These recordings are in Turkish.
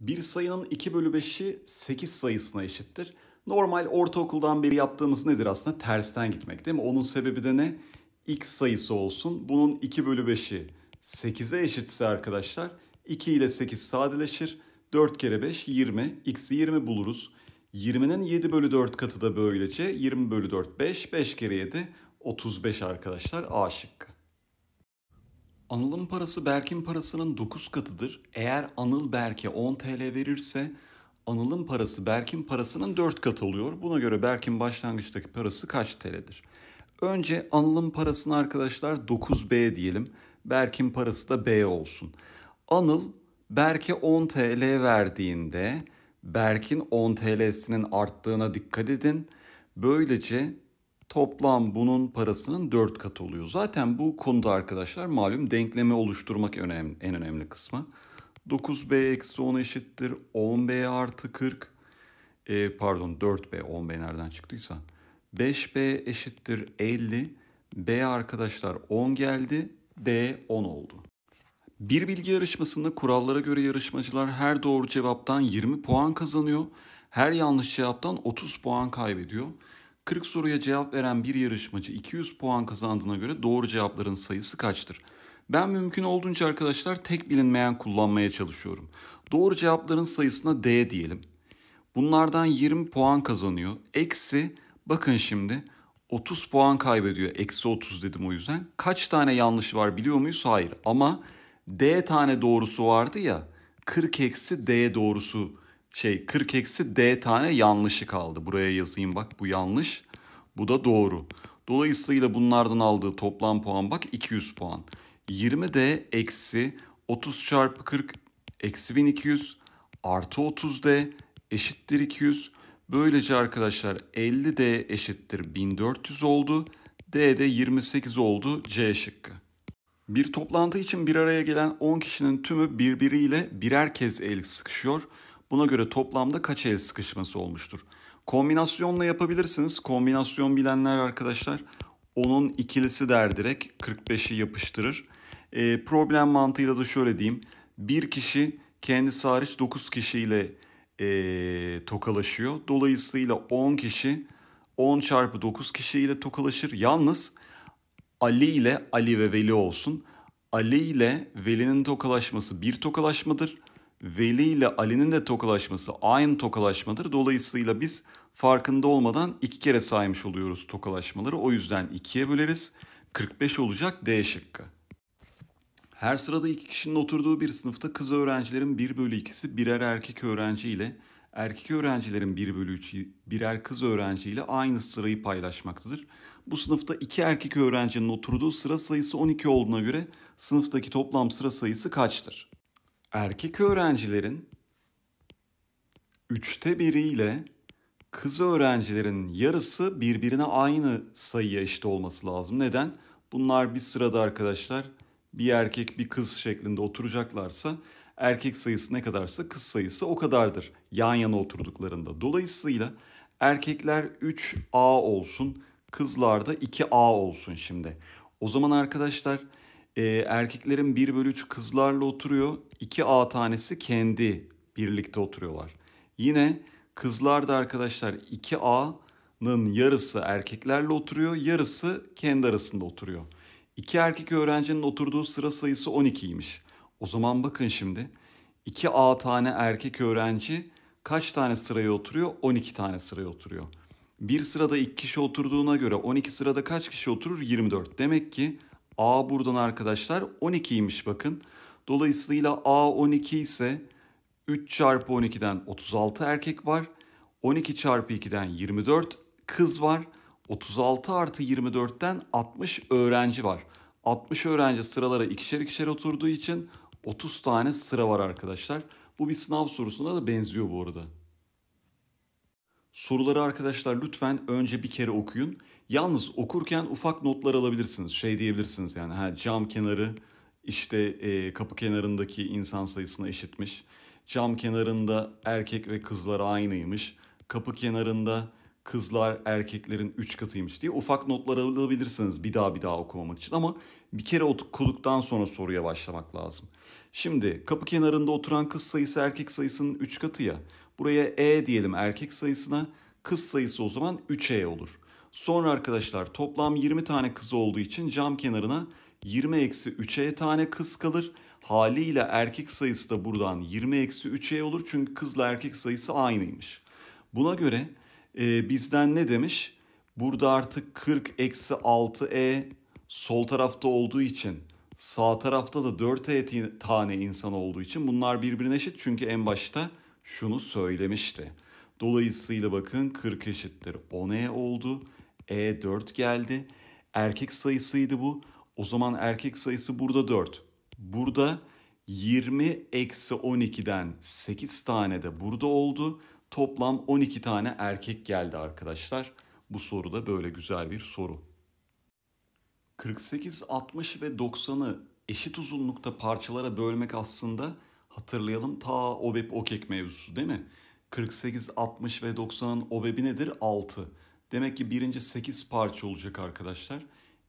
Bir sayının 2 bölü 5'i 8 sayısına eşittir. Normal ortaokuldan beri yaptığımız nedir aslında? Tersten gitmek değil mi? Onun sebebi de ne? X sayısı olsun. Bunun 2 bölü 5'i 8'e eşitse arkadaşlar 2 ile 8 sadeleşir. 4 kere 5 20. X'i 20 buluruz. 20'nin 7 bölü 4 katı da böylece. 20 bölü 4 5. 5 kere 7 35 arkadaşlar. A şıkkı. Anıl'ın parası Berk'in parasının 9 katıdır. Eğer Anıl Berk'e 10 TL verirse Anıl'ın parası Berk'in parasının 4 katı oluyor. Buna göre Berk'in başlangıçtaki parası kaç TL'dir? Önce Anıl'ın parasını arkadaşlar 9B diyelim. Berk'in parası da B olsun. Anıl Berk'e 10 TL verdiğinde Berk'in 10 TL'sinin arttığına dikkat edin. Böylece toplam bunun parasının 4 katı oluyor. Zaten bu konuda arkadaşlar malum denkleme oluşturmak önemli, en önemli kısmı. 9b eksi 10 eşittir 10b artı 40 e, pardon 4b 10b nereden çıktıysa 5b eşittir 50 b arkadaşlar 10 geldi d 10 oldu. Bir bilgi yarışmasında kurallara göre yarışmacılar her doğru cevaptan 20 puan kazanıyor. Her yanlış cevaptan 30 puan kaybediyor. 40 soruya cevap veren bir yarışmacı 200 puan kazandığına göre doğru cevapların sayısı kaçtır? Ben mümkün olduğunca arkadaşlar tek bilinmeyen kullanmaya çalışıyorum. Doğru cevapların sayısına D diyelim. Bunlardan 20 puan kazanıyor. Eksi bakın şimdi 30 puan kaybediyor. Eksi 30 dedim o yüzden. Kaç tane yanlış var biliyor muyuz? Hayır. Ama D tane doğrusu vardı ya. 40 eksi D doğrusu şey 40 eksi D tane yanlışı kaldı. Buraya yazayım bak bu yanlış. Bu da doğru. Dolayısıyla bunlardan aldığı toplam puan bak 200 puan. 20D eksi 30 çarpı 40 eksi 1200 artı 30D eşittir 200. Böylece arkadaşlar 50D eşittir 1400 oldu. D de 28 oldu C şıkkı. Bir toplantı için bir araya gelen 10 kişinin tümü birbiriyle birer kez el sıkışıyor. Buna göre toplamda kaç el sıkışması olmuştur? Kombinasyonla yapabilirsiniz. Kombinasyon bilenler arkadaşlar onun ikilisi der direkt 45'i yapıştırır. E, problem mantığıyla da şöyle diyeyim. Bir kişi kendisi hariç 9 kişiyle e, tokalaşıyor. Dolayısıyla 10 kişi 10 çarpı 9 kişiyle tokalaşır. Yalnız Ali ile Ali ve Veli olsun. Ali ile Veli'nin tokalaşması bir tokalaşmadır. Veli ile Ali'nin de tokalaşması aynı tokalaşmadır. Dolayısıyla biz farkında olmadan iki kere saymış oluyoruz tokalaşmaları. O yüzden ikiye böleriz. 45 olacak D şıkkı. Her sırada iki kişinin oturduğu bir sınıfta kız öğrencilerin 1 bölü 2'si birer erkek öğrenci ile erkek öğrencilerin 1 bölü 3'ü birer kız öğrenci ile aynı sırayı paylaşmaktadır. Bu sınıfta iki erkek öğrencinin oturduğu sıra sayısı 12 olduğuna göre sınıftaki toplam sıra sayısı kaçtır? erkek öğrencilerin üçte biriyle kız öğrencilerin yarısı birbirine aynı sayıya eşit olması lazım. Neden? Bunlar bir sırada arkadaşlar bir erkek bir kız şeklinde oturacaklarsa erkek sayısı ne kadarsa kız sayısı o kadardır yan yana oturduklarında. Dolayısıyla erkekler 3A olsun kızlarda 2A olsun şimdi. O zaman arkadaşlar e, erkeklerin 1 bölü 3 kızlarla oturuyor. 2 A tanesi kendi birlikte oturuyorlar. Yine kızlarda arkadaşlar 2 A'nın yarısı erkeklerle oturuyor. Yarısı kendi arasında oturuyor. İki erkek öğrencinin oturduğu sıra sayısı 12'ymiş. O zaman bakın şimdi 2 A tane erkek öğrenci kaç tane sıraya oturuyor? 12 tane sıraya oturuyor. Bir sırada 2 kişi oturduğuna göre 12 sırada kaç kişi oturur? 24. Demek ki A buradan arkadaşlar 12'ymiş bakın. Dolayısıyla A 12 ise 3 çarpı 12'den 36 erkek var. 12 çarpı 2'den 24 kız var. 36 artı 24'ten 60 öğrenci var. 60 öğrenci sıralara ikişer ikişer oturduğu için 30 tane sıra var arkadaşlar. Bu bir sınav sorusuna da benziyor bu arada. Soruları arkadaşlar lütfen önce bir kere okuyun. Yalnız okurken ufak notlar alabilirsiniz. Şey diyebilirsiniz yani ha, cam kenarı işte e, kapı kenarındaki insan sayısına eşitmiş. Cam kenarında erkek ve kızlar aynıymış. Kapı kenarında kızlar erkeklerin 3 katıymış diye ufak notlar alabilirsiniz bir daha bir daha okumamak için ama bir kere okuduktan sonra soruya başlamak lazım. Şimdi kapı kenarında oturan kız sayısı erkek sayısının 3 katı ya. Buraya E diyelim erkek sayısına, kız sayısı o zaman 3E olur. Sonra arkadaşlar toplam 20 tane kız olduğu için cam kenarına 20 eksi 3'e tane kız kalır. Haliyle erkek sayısı da buradan 20 eksi 3'e olur çünkü kızla erkek sayısı aynıymış. Buna göre e, bizden ne demiş? Burada artık 40 eksi 6e sol tarafta olduğu için sağ tarafta da 4 e tane insan olduğu için bunlar birbirine eşit çünkü en başta şunu söylemişti. Dolayısıyla bakın 40 eşittir 10e oldu. E4 geldi. Erkek sayısıydı bu. O zaman erkek sayısı burada 4. Burada 20 eksi 12'den 8 tane de burada oldu. Toplam 12 tane erkek geldi arkadaşlar. Bu soru da böyle güzel bir soru. 48, 60 ve 90'ı eşit uzunlukta parçalara bölmek aslında hatırlayalım ta OBEP OKEK mevzusu değil mi? 48, 60 ve 90'ın OBEP'i nedir? 6. Demek ki birinci 8 parça olacak arkadaşlar.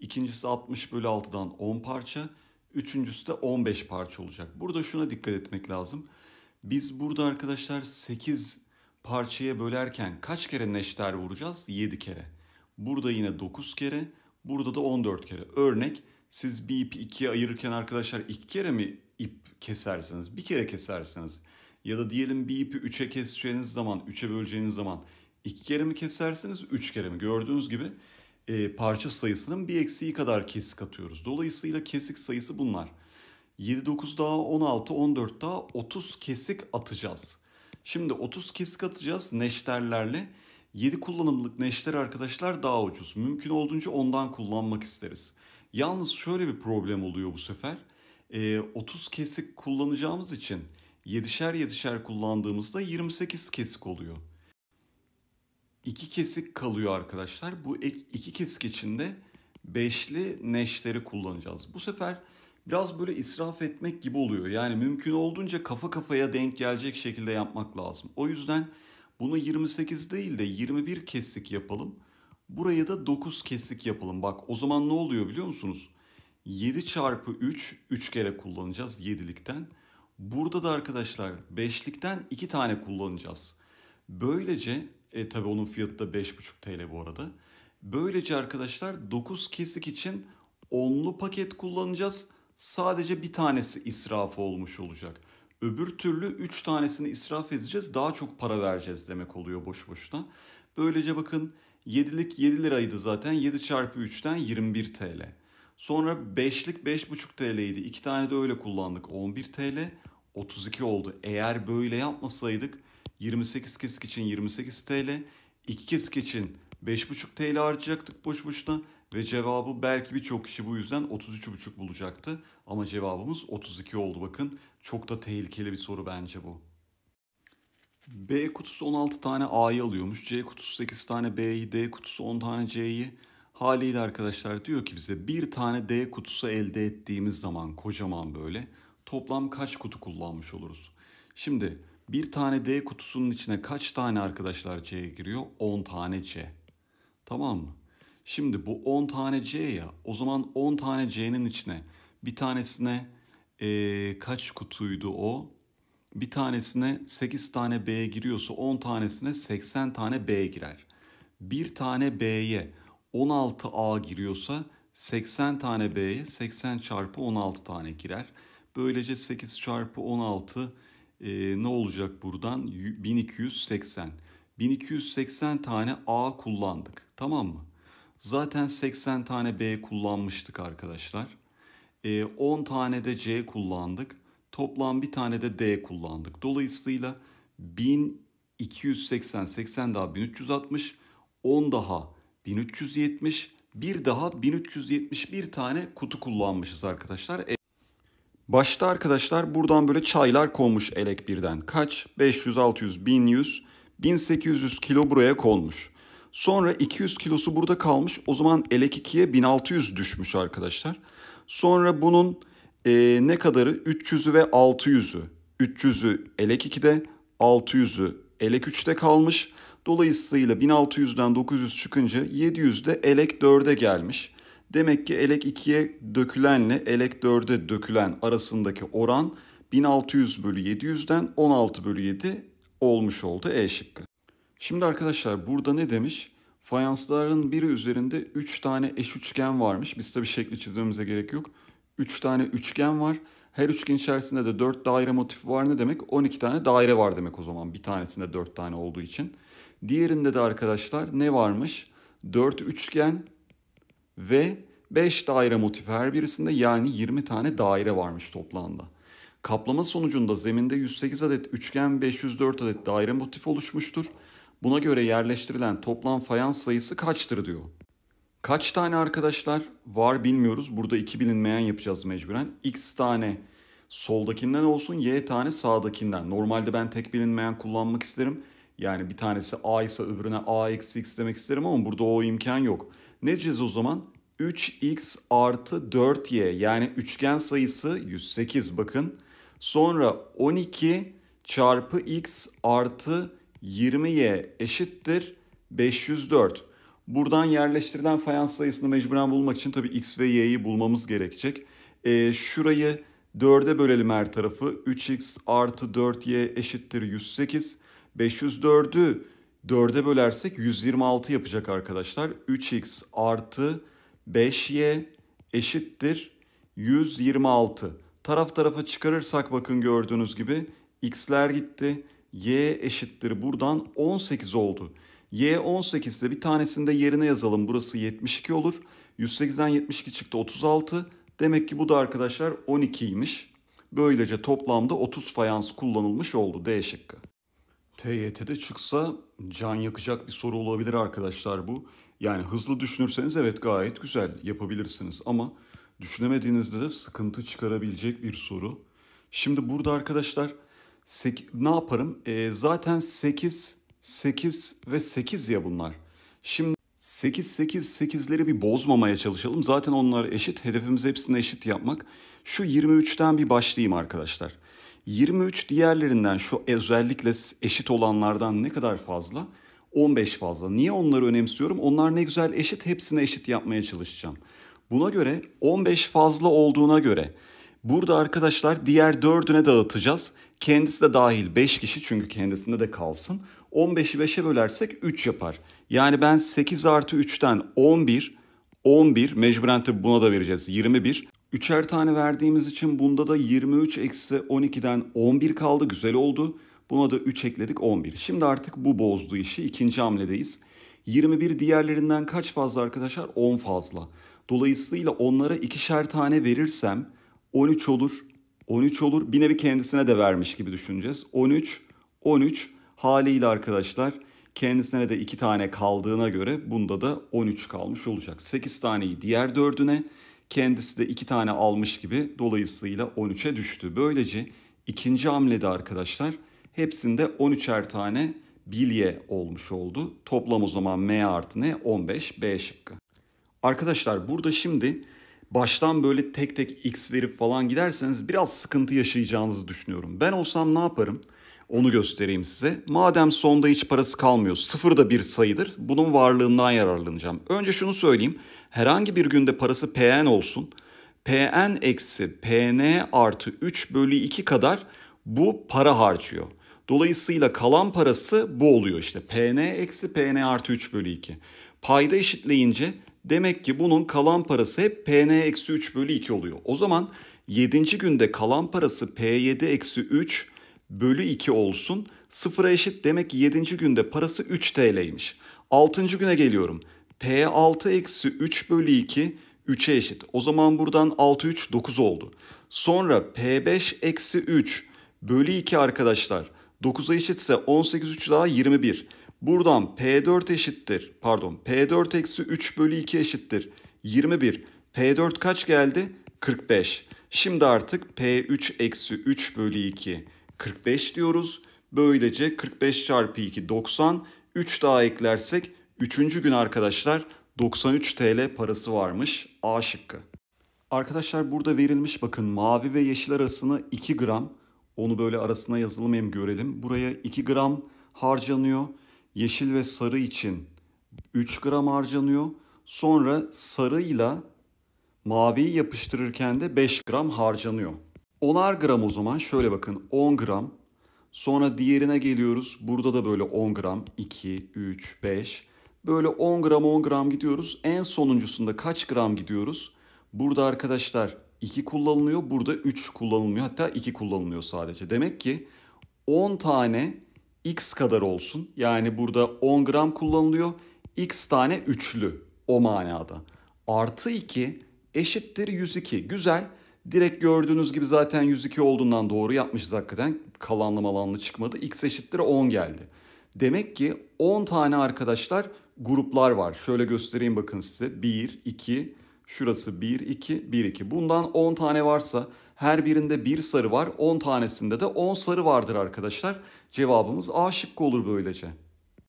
İkincisi 60 bölü 6'dan 10 parça. Üçüncüsü de 15 parça olacak. Burada şuna dikkat etmek lazım. Biz burada arkadaşlar 8 parçaya bölerken kaç kere neşter vuracağız? 7 kere. Burada yine 9 kere. Burada da 14 kere. Örnek siz bir ipi ikiye ayırırken arkadaşlar iki kere mi ip kesersiniz? Bir kere kesersiniz. Ya da diyelim bir ipi üçe keseceğiniz zaman, üçe böleceğiniz zaman iki kere mi kesersiniz, üç kere mi? Gördüğünüz gibi e, parça sayısının bir eksiği kadar kesik atıyoruz. Dolayısıyla kesik sayısı bunlar. 7, 9 daha 16, 14 daha 30 kesik atacağız. Şimdi 30 kesik atacağız neşterlerle. 7 kullanımlık neşter arkadaşlar daha ucuz. Mümkün olduğunca ondan kullanmak isteriz. Yalnız şöyle bir problem oluyor bu sefer. E, 30 kesik kullanacağımız için 7'şer 7'şer kullandığımızda 28 kesik oluyor iki kesik kalıyor arkadaşlar. Bu iki kesik içinde beşli neşleri kullanacağız. Bu sefer biraz böyle israf etmek gibi oluyor. Yani mümkün olduğunca kafa kafaya denk gelecek şekilde yapmak lazım. O yüzden bunu 28 değil de 21 kesik yapalım. Buraya da 9 kesik yapalım. Bak o zaman ne oluyor biliyor musunuz? 7 çarpı 3, 3 kere kullanacağız 7'likten. Burada da arkadaşlar 5'likten 2 tane kullanacağız. Böylece e, tabii onun fiyatı da 5,5 TL bu arada. Böylece arkadaşlar 9 kesik için onlu paket kullanacağız. Sadece bir tanesi israf olmuş olacak. Öbür türlü 3 tanesini israf edeceğiz. Daha çok para vereceğiz demek oluyor boş boşuna. Böylece bakın 7'lik 7 liraydı zaten. 7 çarpı 3'ten 21 TL. Sonra 5'lik 5,5 idi. 2 tane de öyle kullandık. 11 TL 32 oldu. Eğer böyle yapmasaydık 28 kesik için 28 TL, 2 kesik için 5,5 TL harcayacaktık boş boşuna ve cevabı belki birçok kişi bu yüzden 33,5 bulacaktı ama cevabımız 32 oldu bakın. Çok da tehlikeli bir soru bence bu. B kutusu 16 tane A'yı alıyormuş. C kutusu 8 tane B'yi, D kutusu 10 tane C'yi. Haliyle arkadaşlar diyor ki bize bir tane D kutusu elde ettiğimiz zaman kocaman böyle toplam kaç kutu kullanmış oluruz? Şimdi bir tane D kutusunun içine kaç tane arkadaşlar C giriyor? 10 tane C. Tamam mı? Şimdi bu 10 tane C ya. O zaman 10 tane C'nin içine bir tanesine ee, kaç kutuydu o? Bir tanesine 8 tane B giriyorsa 10 tanesine 80 tane B girer. Bir tane B'ye 16 A giriyorsa 80 tane B'ye 80 çarpı 16 tane girer. Böylece 8 çarpı 16 e, ne olacak buradan? 1280. 1280 tane A kullandık. Tamam mı? Zaten 80 tane B kullanmıştık arkadaşlar. E, ee, 10 tane de C kullandık. Toplam bir tane de D kullandık. Dolayısıyla 1280, 80 daha 1360, 10 daha 1370, bir daha 1371 tane kutu kullanmışız arkadaşlar. Başta arkadaşlar buradan böyle çaylar konmuş elek birden. Kaç? 500, 600, 1100, 1800 kilo buraya konmuş. Sonra 200 kilosu burada kalmış. O zaman elek 2'ye 1600 düşmüş arkadaşlar. Sonra bunun e, ne kadarı? 300'ü ve 600'ü. 300'ü elek 2'de, 600'ü elek 3'te kalmış. Dolayısıyla 1600'den 900 çıkınca 700 de elek 4'e gelmiş. Demek ki elek 2'ye dökülenle elek 4'e dökülen arasındaki oran 1600 bölü 700'den 16 bölü 7 olmuş oldu E şıkkı. Şimdi arkadaşlar burada ne demiş? Fayansların biri üzerinde 3 tane eş üçgen varmış. Biz tabii şekli çizmemize gerek yok. 3 tane üçgen var. Her üçgen içerisinde de 4 daire motifi var ne demek? 12 tane daire var demek o zaman. Bir tanesinde 4 tane olduğu için. Diğerinde de arkadaşlar ne varmış? 4 üçgen ve 5 daire motifi her birisinde yani 20 tane daire varmış toplamda. Kaplama sonucunda zeminde 108 adet üçgen 504 adet daire motif oluşmuştur. Buna göre yerleştirilen toplam fayans sayısı kaçtır diyor. Kaç tane arkadaşlar var bilmiyoruz. Burada iki bilinmeyen yapacağız mecburen. X tane soldakinden olsun Y tane sağdakinden. Normalde ben tek bilinmeyen kullanmak isterim. Yani bir tanesi A ise öbürüne A X demek isterim ama burada o imkan yok. Ne diyeceğiz o zaman? 3x artı 4y yani üçgen sayısı 108 bakın. Sonra 12 çarpı x artı 20y eşittir 504. Buradan yerleştirilen fayans sayısını mecburen bulmak için tabii x ve y'yi bulmamız gerekecek. E, şurayı 4'e bölelim her tarafı. 3x artı 4y eşittir 108. 504'ü 4'e bölersek 126 yapacak arkadaşlar. 3x artı 5y eşittir 126. Taraf tarafa çıkarırsak bakın gördüğünüz gibi x'ler gitti. y eşittir buradan 18 oldu. y 18 de bir tanesinde yerine yazalım. Burası 72 olur. 108'den 72 çıktı 36. Demek ki bu da arkadaşlar 12'ymiş. Böylece toplamda 30 fayans kullanılmış oldu D şıkkı. TYT'de çıksa can yakacak bir soru olabilir arkadaşlar bu. Yani hızlı düşünürseniz evet gayet güzel yapabilirsiniz ama düşünemediğinizde de sıkıntı çıkarabilecek bir soru. Şimdi burada arkadaşlar ne yaparım? E, zaten 8, 8 ve 8 ya bunlar. Şimdi 8, 8, 8'leri bir bozmamaya çalışalım. Zaten onlar eşit. Hedefimiz hepsini eşit yapmak. Şu 23'ten bir başlayayım arkadaşlar. 23 diğerlerinden şu özellikle eşit olanlardan ne kadar fazla? 15 fazla. Niye onları önemsiyorum? Onlar ne güzel eşit hepsini eşit yapmaya çalışacağım. Buna göre 15 fazla olduğuna göre burada arkadaşlar diğer dördüne dağıtacağız. Kendisi de dahil 5 kişi çünkü kendisinde de kalsın. 15'i 5'e bölersek 3 yapar. Yani ben 8 artı 3'ten 11, 11 mecburen tabi buna da vereceğiz 21. Üçer tane verdiğimiz için bunda da 23 eksi 12'den 11 kaldı. Güzel oldu. Buna da 3 ekledik 11. Şimdi artık bu bozdu işi. ikinci hamledeyiz. 21 diğerlerinden kaç fazla arkadaşlar? 10 fazla. Dolayısıyla onlara ikişer tane verirsem 13 olur. 13 olur. Bir nevi kendisine de vermiş gibi düşüneceğiz. 13, 13 haliyle arkadaşlar kendisine de 2 tane kaldığına göre bunda da 13 kalmış olacak. 8 taneyi diğer dördüne Kendisi de iki tane almış gibi dolayısıyla 13'e düştü. Böylece ikinci hamlede arkadaşlar hepsinde 13'er tane bilye olmuş oldu. Toplam o zaman M artı ne? 15 B şıkkı. Arkadaşlar burada şimdi baştan böyle tek tek x verip falan giderseniz biraz sıkıntı yaşayacağınızı düşünüyorum. Ben olsam ne yaparım? Onu göstereyim size. Madem sonda hiç parası kalmıyor, sıfır da bir sayıdır. Bunun varlığından yararlanacağım. Önce şunu söyleyeyim herhangi bir günde parası PN olsun. PN eksi PN artı 3 bölü 2 kadar bu para harcıyor. Dolayısıyla kalan parası bu oluyor işte. PN eksi PN artı 3 bölü 2. Payda eşitleyince demek ki bunun kalan parası hep PN eksi 3 bölü 2 oluyor. O zaman 7. günde kalan parası P7 eksi 3 bölü 2 olsun. Sıfıra eşit demek ki 7. günde parası 3 TL'ymiş. 6. güne geliyorum. P6 eksi 3 bölü 2 3'e eşit. O zaman buradan 6 3 9 oldu. Sonra P5 eksi 3 bölü 2 arkadaşlar 9'a eşitse 18 3 daha 21. Buradan P4 eşittir pardon P4 eksi 3 bölü 2 eşittir 21. P4 kaç geldi? 45. Şimdi artık P3 eksi 3 bölü 2 45 diyoruz. Böylece 45 çarpı 2 90. 3 daha eklersek Üçüncü gün arkadaşlar 93 TL parası varmış A şıkkı. Arkadaşlar burada verilmiş bakın mavi ve yeşil arasını 2 gram. Onu böyle arasına yazalım hem görelim. Buraya 2 gram harcanıyor. Yeşil ve sarı için 3 gram harcanıyor. Sonra sarıyla maviyi yapıştırırken de 5 gram harcanıyor. 10'ar gram o zaman şöyle bakın 10 gram. Sonra diğerine geliyoruz. Burada da böyle 10 gram 2, 3, 5. Böyle 10 gram 10 gram gidiyoruz. En sonuncusunda kaç gram gidiyoruz? Burada arkadaşlar 2 kullanılıyor. Burada 3 kullanılmıyor. Hatta 2 kullanılıyor sadece. Demek ki 10 tane x kadar olsun. Yani burada 10 gram kullanılıyor. x tane üçlü o manada. Artı 2 eşittir 102. Güzel. Direkt gördüğünüz gibi zaten 102 olduğundan doğru yapmışız hakikaten. Kalanlı malanlı çıkmadı. x eşittir 10 geldi. Demek ki 10 tane arkadaşlar gruplar var. Şöyle göstereyim bakın size. 1, 2, şurası 1, 2, 1, 2. Bundan 10 tane varsa her birinde bir sarı var. 10 tanesinde de 10 sarı vardır arkadaşlar. Cevabımız A şıkkı olur böylece.